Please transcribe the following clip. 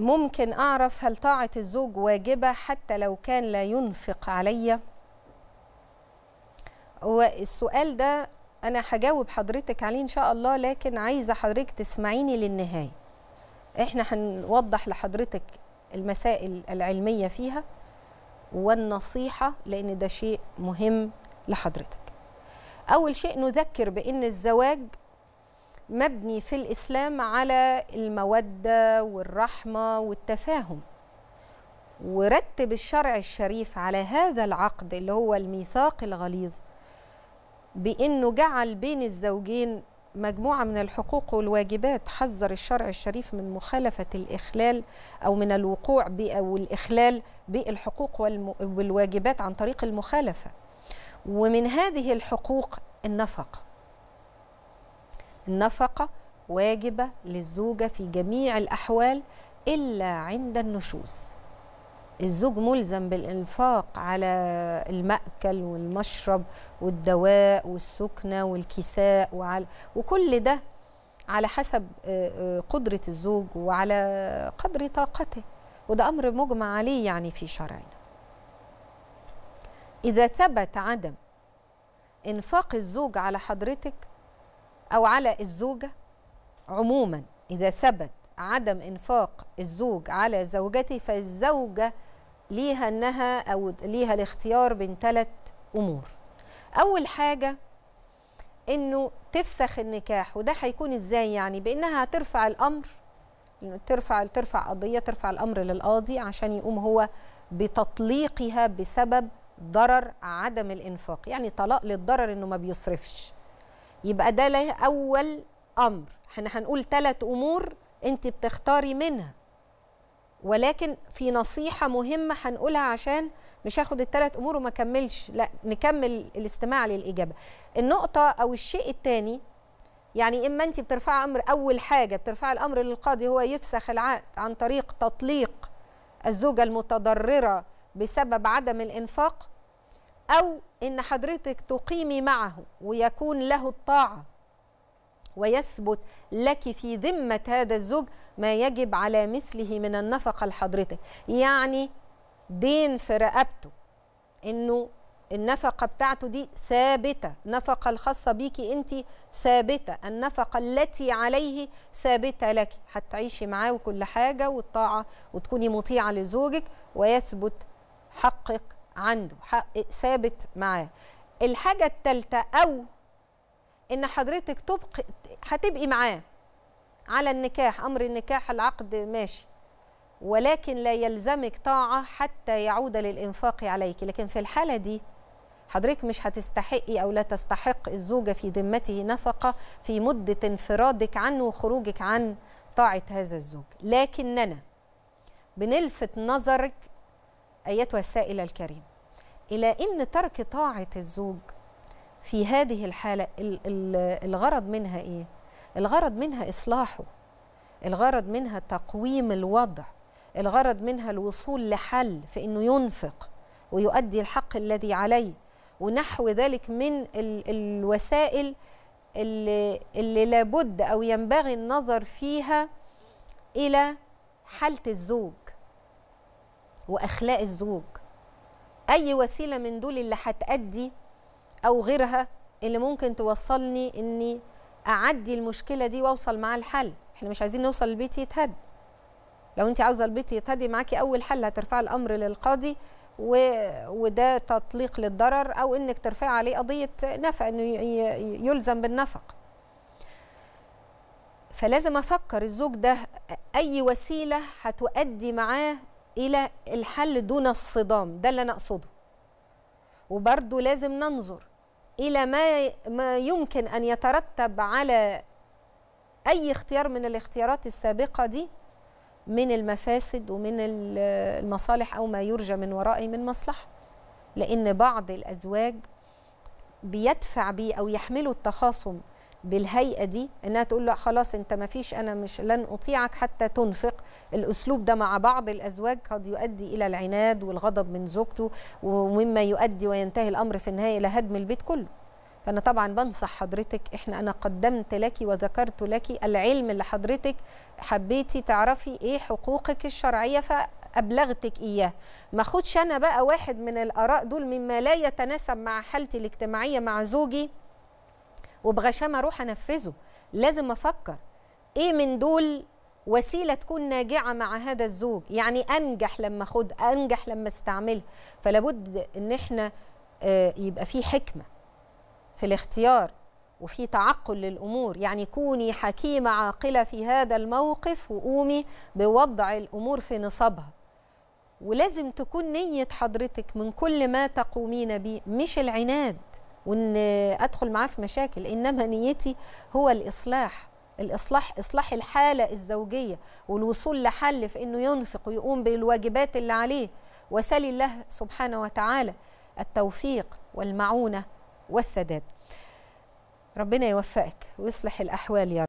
ممكن أعرف هل طاعة الزوج واجبة حتى لو كان لا ينفق عليا والسؤال ده أنا هجاوب حضرتك عليه إن شاء الله لكن عايزة حضرتك تسمعيني للنهاية إحنا هنوضح لحضرتك المسائل العلمية فيها والنصيحة لأن ده شيء مهم لحضرتك أول شيء نذكر بأن الزواج مبني في الإسلام على المودة والرحمة والتفاهم ورتب الشرع الشريف على هذا العقد اللي هو الميثاق الغليظ بأنه جعل بين الزوجين مجموعة من الحقوق والواجبات حذر الشرع الشريف من مخالفة الإخلال أو من الوقوع أو الإخلال بالحقوق والواجبات عن طريق المخالفة ومن هذه الحقوق النفقه نفقه واجبة للزوجة في جميع الأحوال إلا عند النشوز الزوج ملزم بالإنفاق على المأكل والمشرب والدواء والسكنة والكساء وعلى وكل ده على حسب آه، آه، قدرة الزوج وعلى قدر طاقته وده أمر مجمع عليه يعني في شرعنا إذا ثبت عدم إنفاق الزوج على حضرتك أو على الزوجة عموما إذا ثبت عدم إنفاق الزوج على زوجته فالزوجة ليها أنها أو ليها الاختيار بين ثلاث أمور أول حاجة انه تفسخ النكاح وده هيكون ازاي يعني بانها ترفع الامر ترفع ترفع قضيه ترفع الامر للقاضي عشان يقوم هو بتطليقها بسبب ضرر عدم الانفاق يعني طلاق للضرر انه ما بيصرفش يبقى ده له أول أمر احنا هنقول ثلاث أمور أنت بتختاري منها ولكن في نصيحة مهمة هنقولها عشان مش هاخد الثلاث أمور وما كملش لا نكمل الاستماع للإجابة النقطة أو الشيء الثاني يعني إما أنت بترفع أمر أول حاجة بترفع الأمر للقاضي هو يفسخ العقد عن طريق تطليق الزوجة المتضررة بسبب عدم الإنفاق أو إن حضرتك تقيمي معه ويكون له الطاعة ويثبت لك في ذمة هذا الزوج ما يجب على مثله من النفقة لحضرتك يعني دين في رقبته إنه النفقة بتاعته دي ثابتة النفقة الخاصة بيكي أنت ثابتة النفقة التي عليه ثابتة لك هتعيشي معاه وكل حاجة والطاعة وتكوني مطيعة لزوجك ويثبت حقك عنده حق ثابت معاه الحاجه الثالثه او ان حضرتك تبقي هتبقي معاه على النكاح امر النكاح العقد ماشي ولكن لا يلزمك طاعه حتى يعود للانفاق عليك لكن في الحاله دي حضرتك مش هتستحقي او لا تستحق الزوجه في ذمته نفقه في مده انفرادك عنه وخروجك عن طاعه هذا الزوج لكننا بنلفت نظرك ايتها السائله الكريمه إلى أن ترك طاعة الزوج في هذه الحالة الغرض منها إيه؟ الغرض منها إصلاحه الغرض منها تقويم الوضع الغرض منها الوصول لحل في أنه ينفق ويؤدي الحق الذي عليه ونحو ذلك من الوسائل اللي, اللي لابد أو ينبغي النظر فيها إلى حالة الزوج وأخلاق الزوج اي وسيله من دول اللي هتأدي او غيرها اللي ممكن توصلني اني اعدي المشكله دي واوصل معاها الحل احنا مش عايزين نوصل البيت يتهد لو انت عاوزه البيت يتهدي معاكي اول حل هترفعي الامر للقاضي و... وده تطليق للضرر او انك ترفعي عليه قضيه نفق انه يلزم بالنفق فلازم افكر الزوج ده اي وسيله هتؤدي معاه الى الحل دون الصدام ده اللي انا اقصده وبرده لازم ننظر الى ما ما يمكن ان يترتب على اي اختيار من الاختيارات السابقه دي من المفاسد ومن المصالح او ما يرجى من ورائه من مصلحه لان بعض الازواج بيدفع بيه او يحمله التخاصم بالهيئه دي انها تقول لا خلاص انت ما فيش انا مش لن اطيعك حتى تنفق الاسلوب ده مع بعض الازواج قد يؤدي الى العناد والغضب من زوجته ومما يؤدي وينتهي الامر في النهايه الى هدم البيت كله فانا طبعا بنصح حضرتك احنا انا قدمت لك وذكرت لك العلم اللي حضرتك حبيتي تعرفي ايه حقوقك الشرعيه ف ابلغتك اياه ما اخدش انا بقى واحد من الاراء دول مما لا يتناسب مع حالتي الاجتماعيه مع زوجي وبغشامه اروح انفذه لازم افكر ايه من دول وسيله تكون ناجعه مع هذا الزوج يعني انجح لما اخد انجح لما استعملها فلابد ان احنا آه، يبقى في حكمه في الاختيار وفي تعقل للامور يعني كوني حكيمه عاقله في هذا الموقف وقومي بوضع الامور في نصابها ولازم تكون نيه حضرتك من كل ما تقومين به مش العناد وان ادخل معاه في مشاكل انما نيتي هو الاصلاح الاصلاح اصلاح الحاله الزوجيه والوصول لحل في انه ينفق ويقوم بالواجبات اللي عليه وسال الله سبحانه وتعالى التوفيق والمعونه والسداد ربنا يوفقك ويصلح الاحوال يا رب